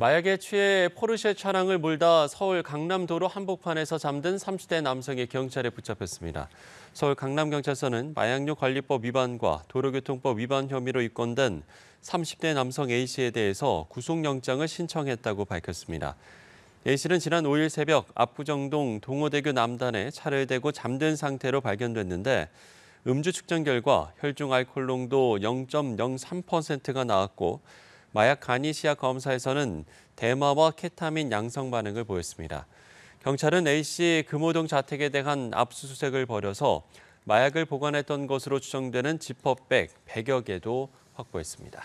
마약에 취해 포르쉐 차량을 몰다 서울 강남도로 한복판에서 잠든 30대 남성이 경찰에 붙잡혔습니다. 서울 강남경찰서는 마약류 관리법 위반과 도로교통법 위반 혐의로 입건된 30대 남성 A씨에 대해서 구속영장을 신청했다고 밝혔습니다. A씨는 지난 5일 새벽 압구정동 동호대교 남단에 차를 대고 잠든 상태로 발견됐는데 음주 측정 결과 혈중 알코올 농도 0.03%가 나왔고 마약 가니시아 검사에서는 대마와 케타민 양성 반응을 보였습니다. 경찰은 A씨 금호동 자택에 대한 압수수색을 벌여서 마약을 보관했던 것으로 추정되는 지퍼백 100여 개도 확보했습니다.